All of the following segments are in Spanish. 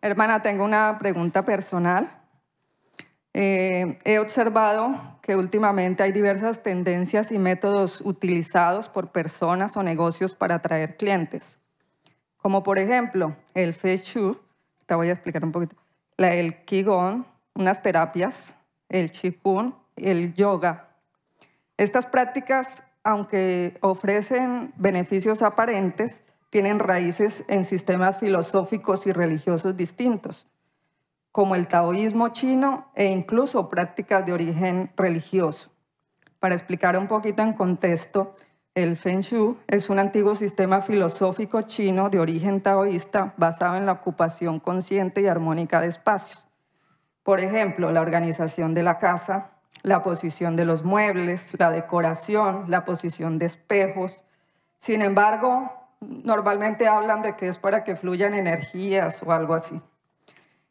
Hermana, tengo una pregunta personal. Eh, he observado que últimamente hay diversas tendencias y métodos utilizados por personas o negocios para atraer clientes, como por ejemplo el Fechu, te voy a explicar un poquito, el Qigong, unas terapias, el y el yoga. Estas prácticas, aunque ofrecen beneficios aparentes, tienen raíces en sistemas filosóficos y religiosos distintos, como el taoísmo chino e incluso prácticas de origen religioso. Para explicar un poquito en contexto, el Feng Shui es un antiguo sistema filosófico chino de origen taoísta basado en la ocupación consciente y armónica de espacios. Por ejemplo, la organización de la casa, la posición de los muebles, la decoración, la posición de espejos. Sin embargo, normalmente hablan de que es para que fluyan energías o algo así.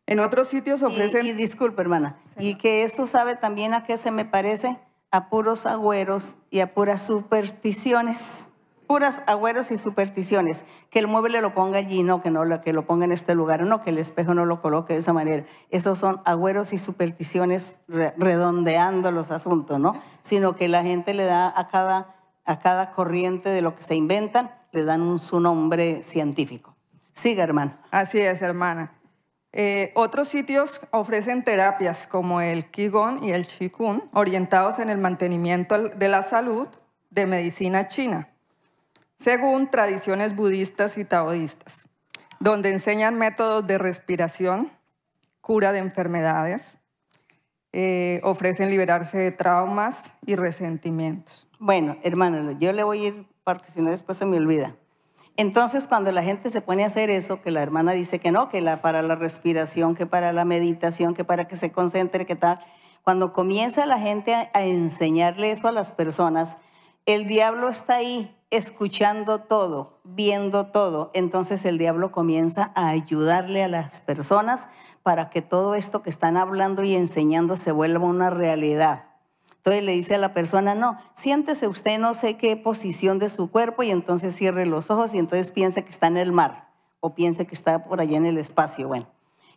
En otros sitios ofrecen... Y, disculpe, hermana, y que eso sabe también a qué se me parece, a puros agüeros y a puras supersticiones. Puras agüeros y supersticiones. Que el mueble lo ponga allí, no, que no lo, que lo ponga en este lugar, no, que el espejo no lo coloque de esa manera. Esos son agüeros y supersticiones redondeando los asuntos, ¿no? Sino que la gente le da a cada, a cada corriente de lo que se inventan le dan su nombre científico. Sigue, hermana. Así es, hermana. Eh, otros sitios ofrecen terapias como el Qigong y el Qigong, orientados en el mantenimiento de la salud de medicina china, según tradiciones budistas y taoístas, donde enseñan métodos de respiración, cura de enfermedades, eh, ofrecen liberarse de traumas y resentimientos. Bueno, hermano, yo le voy a ir porque si no después se me olvida. Entonces, cuando la gente se pone a hacer eso, que la hermana dice que no, que la, para la respiración, que para la meditación, que para que se concentre, que tal, cuando comienza la gente a enseñarle eso a las personas, el diablo está ahí escuchando todo, viendo todo. Entonces el diablo comienza a ayudarle a las personas para que todo esto que están hablando y enseñando se vuelva una realidad. Entonces le dice a la persona, no, siéntese usted no sé qué posición de su cuerpo y entonces cierre los ojos y entonces piense que está en el mar o piense que está por allá en el espacio. Bueno,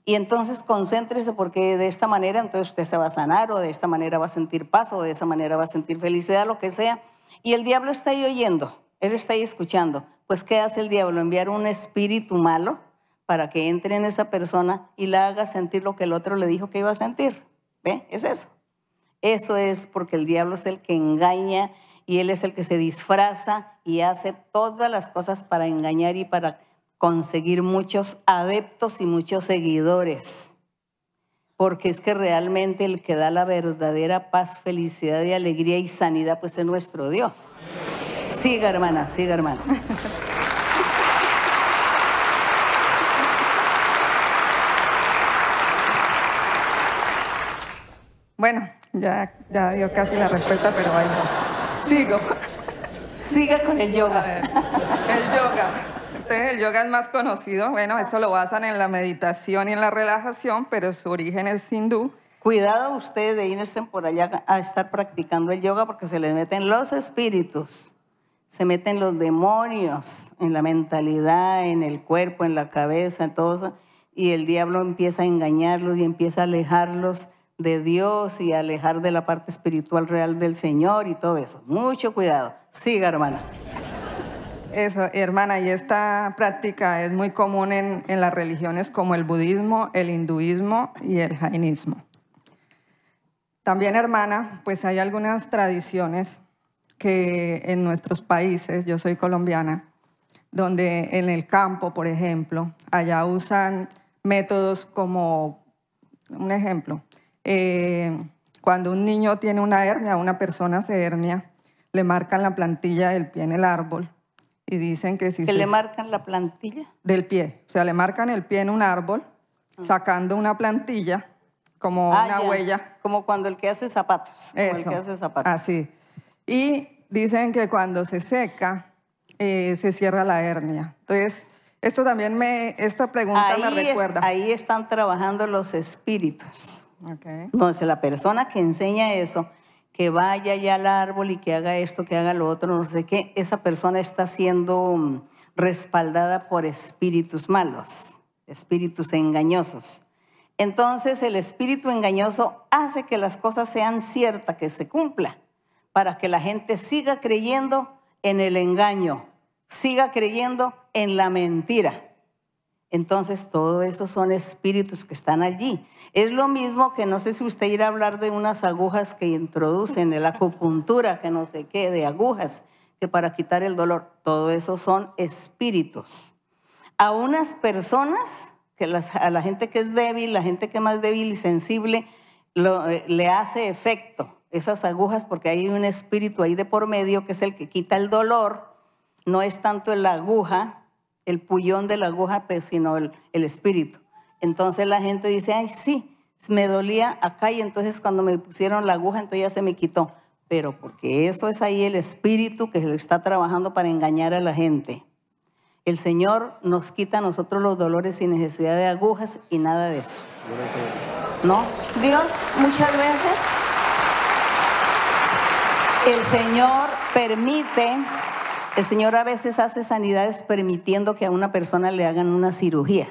y entonces concéntrese porque de esta manera entonces usted se va a sanar o de esta manera va a sentir paz o de esa manera va a sentir felicidad, lo que sea. Y el diablo está ahí oyendo, él está ahí escuchando. Pues ¿qué hace el diablo? Enviar un espíritu malo para que entre en esa persona y la haga sentir lo que el otro le dijo que iba a sentir. ¿Ve? Es eso. Eso es porque el diablo es el que engaña y él es el que se disfraza y hace todas las cosas para engañar y para conseguir muchos adeptos y muchos seguidores. Porque es que realmente el que da la verdadera paz, felicidad y alegría y sanidad, pues es nuestro Dios. Siga hermana, siga hermana. Bueno, ya, dio casi la respuesta, pero ahí va. Sigo. Siga con el yoga. el yoga. Entonces, el yoga es más conocido. Bueno, eso lo basan en la meditación y en la relajación, pero su origen es hindú. Cuidado ustedes de irse por allá a estar practicando el yoga porque se les meten los espíritus, se meten los demonios en la mentalidad, en el cuerpo, en la cabeza, en todo eso. Y el diablo empieza a engañarlos y empieza a alejarlos de Dios y alejar de la parte espiritual real del Señor y todo eso. Mucho cuidado. Siga, hermana. Eso, hermana, y esta práctica es muy común en, en las religiones como el budismo, el hinduismo y el jainismo. También, hermana, pues hay algunas tradiciones que en nuestros países, yo soy colombiana, donde en el campo, por ejemplo, allá usan métodos como, un ejemplo, eh, cuando un niño tiene una hernia, una persona se hernia, le marcan la plantilla del pie en el árbol y dicen que si... se le marcan la plantilla? Del pie, o sea, le marcan el pie en un árbol ah. sacando una plantilla como ah, una huella. Como cuando el que hace zapatos. como el que hace zapatos. Así. Y dicen que cuando se seca, eh, se cierra la hernia. Entonces, esto también me, esta pregunta la me recuerda. ahí están trabajando los espíritus. Okay. Entonces, la persona que enseña eso, que vaya ya al árbol y que haga esto, que haga lo otro, no sé qué, esa persona está siendo mm, respaldada por espíritus malos, espíritus engañosos. Entonces el espíritu engañoso hace que las cosas sean ciertas, que se cumpla, para que la gente siga creyendo en el engaño, siga creyendo en la mentira. Entonces, todo eso son espíritus que están allí. Es lo mismo que no sé si usted irá a hablar de unas agujas que introducen, en la acupuntura, que no sé qué, de agujas, que para quitar el dolor. Todo eso son espíritus. A unas personas, que a la gente que es débil, la gente que es más débil y sensible, eh, le hace efecto esas agujas porque hay un espíritu ahí de por medio que es el que quita el dolor. No es tanto la aguja el pullón de la aguja, pues, sino el, espíritu. Entonces la gente dice, ay, sí, me dolía acá y entonces cuando me pusieron la aguja, entonces ya se me quitó. Pero porque eso es ahí el espíritu que está trabajando para engañar a la gente. El Señor nos quita a nosotros los dolores sin necesidad de agujas y nada de eso. ¿No? Dios muchas veces el Señor permite el Señor a veces hace sanidades permitiendo que a una persona le hagan una cirugía.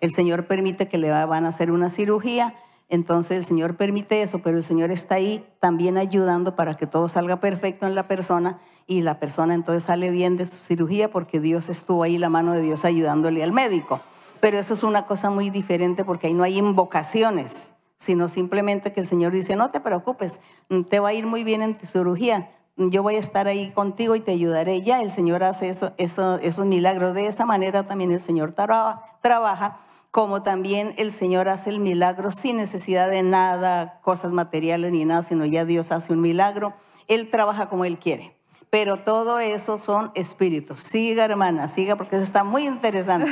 El Señor permite que le van a hacer una cirugía, entonces el Señor permite eso, pero el Señor está ahí también ayudando para que todo salga perfecto en la persona y la persona entonces sale bien de su cirugía porque Dios estuvo ahí, la mano de Dios ayudándole al médico. Pero eso es una cosa muy diferente porque ahí no hay invocaciones, sino simplemente que el Señor dice, no te preocupes, te va a ir muy bien en tu cirugía, yo voy a estar ahí contigo y te ayudaré. Ya el Señor hace eso, eso, esos milagros. De esa manera también el Señor trabaja, como también el Señor hace el milagro sin necesidad de nada, cosas materiales ni nada, sino ya Dios hace un milagro. Él trabaja como Él quiere. Pero todo eso son espíritus. Siga, hermana, siga, porque eso está muy interesante.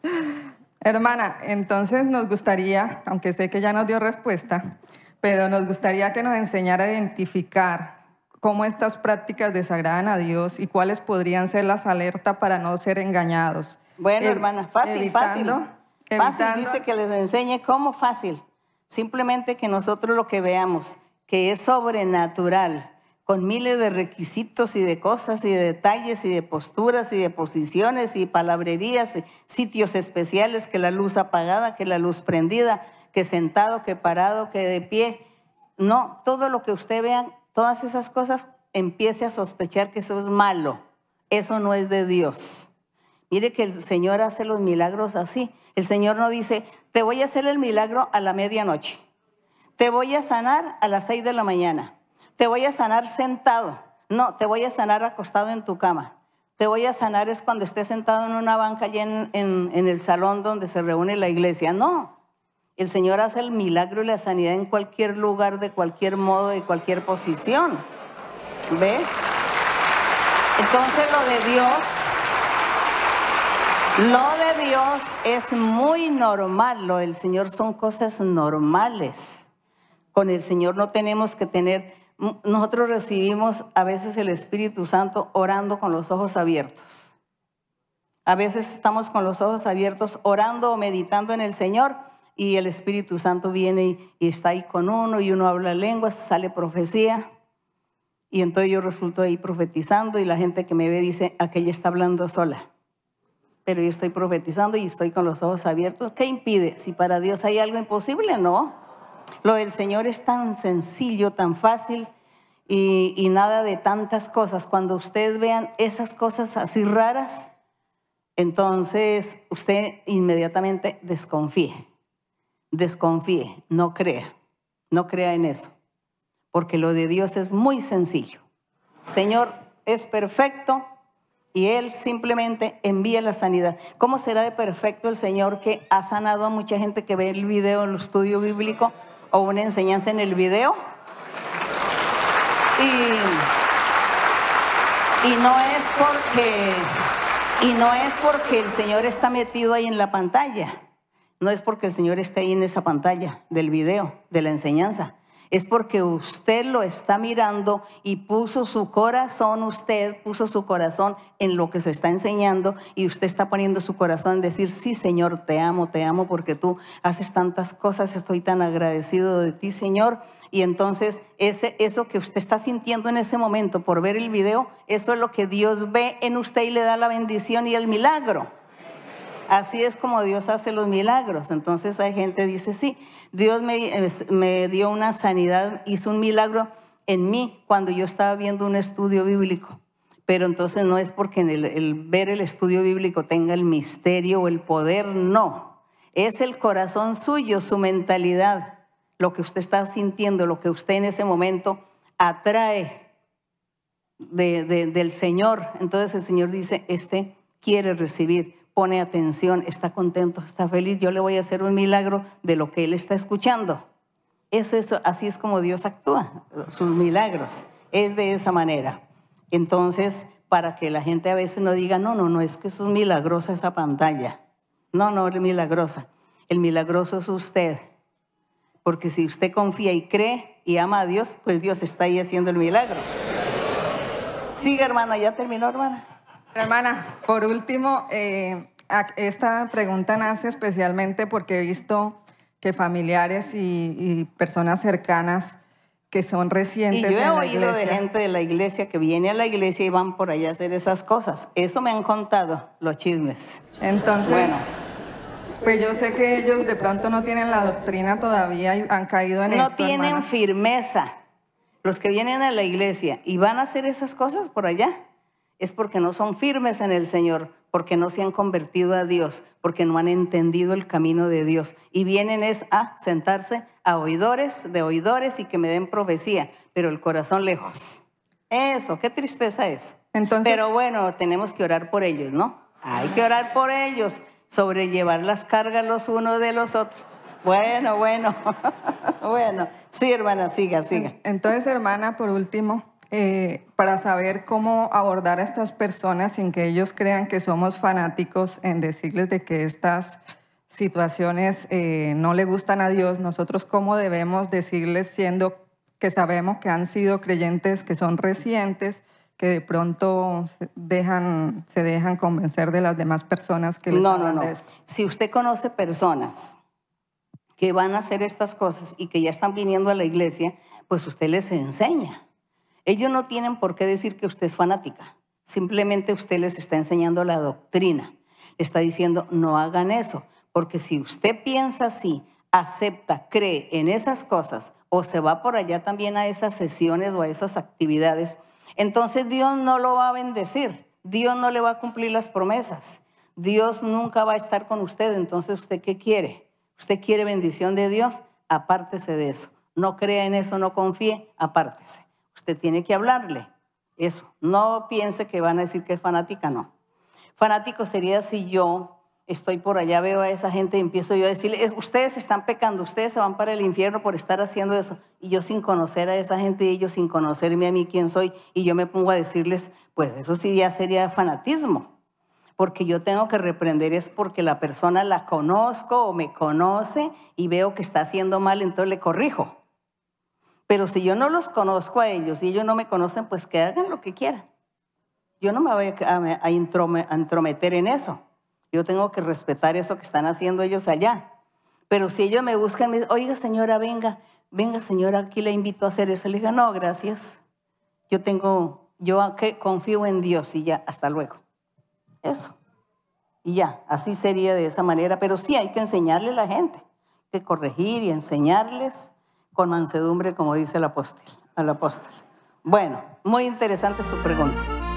hermana, entonces nos gustaría, aunque sé que ya nos dio respuesta, pero nos gustaría que nos enseñara a identificar cómo estas prácticas desagradan a Dios y cuáles podrían ser las alertas para no ser engañados. Bueno, hermana, fácil, fácil. Fácil dice que les enseñe cómo fácil. Simplemente que nosotros lo que veamos, que es sobrenatural, con miles de requisitos y de cosas y de detalles y de posturas y de posiciones y palabrerías, sitios especiales, que la luz apagada, que la luz prendida, que sentado, que parado, que de pie. No, todo lo que usted vea todas esas cosas, empiece a sospechar que eso es malo. Eso no es de Dios. Mire que el Señor hace los milagros así. El Señor no dice, te voy a hacer el milagro a la medianoche. Te voy a sanar a las seis de la mañana. Te voy a sanar sentado. No, te voy a sanar acostado en tu cama. Te voy a sanar es cuando estés sentado en una banca allá en, en el salón donde se reúne la iglesia. No, el Señor hace el milagro y la sanidad en cualquier lugar, de cualquier modo, de cualquier posición. ¿Ve? Entonces lo de Dios, lo de Dios es muy normal, lo del Señor son cosas normales. Con el Señor no tenemos que tener, nosotros recibimos a veces el Espíritu Santo orando con los ojos abiertos. A veces estamos con los ojos abiertos orando o meditando en el Señor y el Espíritu Santo viene y, está ahí con uno y uno habla lenguas, sale profecía. Y entonces yo resulto ahí profetizando y la gente que me ve dice, aquella está hablando sola. Pero yo estoy profetizando y estoy con los ojos abiertos. ¿Qué impide? Si para Dios hay algo imposible, no. Lo del Señor es tan sencillo, tan fácil y, y nada de tantas cosas. Cuando ustedes vean esas cosas así raras, entonces usted inmediatamente desconfíe desconfíe, no crea, no crea en eso, porque lo de Dios es muy sencillo. Señor es perfecto y Él simplemente envía la sanidad. ¿Cómo será de perfecto el Señor que ha sanado a mucha gente que ve el video, el estudio bíblico o una enseñanza en el video? Y, y no es porque... Y no es porque el Señor está metido ahí en la pantalla no es porque el Señor esté ahí en esa pantalla del video, de la enseñanza. Es porque usted lo está mirando y puso su corazón, usted puso su corazón en lo que se está enseñando y usted está poniendo su corazón en decir, sí Señor, te amo, te amo porque tú haces tantas cosas, estoy tan agradecido de ti Señor. Y entonces ese, eso que usted está sintiendo en ese momento por ver el video, eso es lo que Dios ve en usted y le da la bendición y el milagro así es como Dios hace los milagros. Entonces hay gente que dice, sí, Dios me, dio una sanidad, hizo un milagro en mí cuando yo estaba viendo un estudio bíblico. Pero entonces no es porque el, ver el estudio bíblico tenga el misterio o el poder, no. Es el corazón suyo, su mentalidad, lo que usted está sintiendo, lo que usted en ese momento atrae del Señor. Entonces el Señor dice, este quiere recibir pone atención, está contento, está feliz, yo le voy a hacer un milagro de lo que él está escuchando. Es eso, así es como Dios actúa, sus milagros, es de esa manera. Entonces, para que la gente a veces no diga, no, no, no, es que eso es milagrosa esa pantalla. No, no, es milagrosa. El milagroso es usted. Porque si usted confía y cree y ama a Dios, pues Dios está ahí haciendo el milagro. sigue hermana, ya terminó, hermana. Hermana, por último, eh, esta pregunta nace especialmente porque he visto que familiares y, personas cercanas que son recientes. Y yo he oído de gente de la iglesia que viene a la iglesia y van por allá a hacer esas cosas. Eso me han contado los chismes. Entonces, pues yo sé que ellos de pronto no tienen la doctrina todavía y han caído en no esto. No tienen firmeza. Los que vienen a la iglesia y van a hacer esas cosas por allá es porque no son firmes en el Señor, porque no se han convertido a Dios, porque no han entendido el camino de Dios. Y vienen es a sentarse a oidores de oidores y que me den profecía, pero el corazón lejos. Eso, qué tristeza eso. Entonces, pero bueno, tenemos que orar por ellos, ¿no? Hay que orar por ellos, sobrellevar las cargas los unos de los otros. Bueno, bueno, bueno. Sí, hermana, siga, siga. Entonces, hermana, por último, eh, para saber cómo abordar a estas personas sin que ellos crean que somos fanáticos en decirles de que estas situaciones eh, no le gustan a Dios, nosotros cómo debemos decirles siendo que sabemos que han sido creyentes, que son recientes, que de pronto se dejan, se dejan convencer de las demás personas que les no, hablan no, no. De Si usted conoce personas que van a hacer estas cosas y que ya están viniendo a la iglesia, pues usted les enseña. Ellos no tienen por qué decir que usted es fanática. Simplemente usted les está enseñando la doctrina. Está diciendo, no hagan eso, porque si usted piensa así, acepta, cree en esas cosas o se va por allá también a esas sesiones o a esas actividades, entonces Dios no lo va a bendecir, Dios no le va a cumplir las promesas, Dios nunca va a estar con usted, entonces usted qué quiere? Usted quiere bendición de Dios, apártese de eso, no crea en eso, no confíe, apártese. Usted tiene que hablarle. Eso. No piense que van a decir que es fanática, no. Fanático sería si yo estoy por allá, veo a esa gente y empiezo yo a decirle, ustedes están pecando, ustedes se van para el infierno por estar haciendo eso. Y yo sin conocer a esa gente y ellos sin conocerme a mí quién soy, y yo me pongo a decirles, pues eso sí ya sería fanatismo. Porque yo tengo que reprender es porque la persona la conozco o me conoce y veo que está haciendo mal, entonces le corrijo. Pero si yo no los conozco a ellos y ellos no me conocen, pues que hagan lo que quieran. Yo no me voy a, a entrometer en eso. Yo tengo que respetar eso que están haciendo ellos allá. Pero si ellos me buscan, me oiga señora, venga, venga señora, aquí la invito a hacer eso. Le digo, no, gracias. Yo tengo, yo que confío en Dios y ya, hasta luego. Eso. Y ya, así sería de esa manera. Pero sí hay que enseñarle a la gente, que corregir y enseñarles con mansedumbre, como dice el apóstol. apóstol. Bueno, muy interesante su pregunta.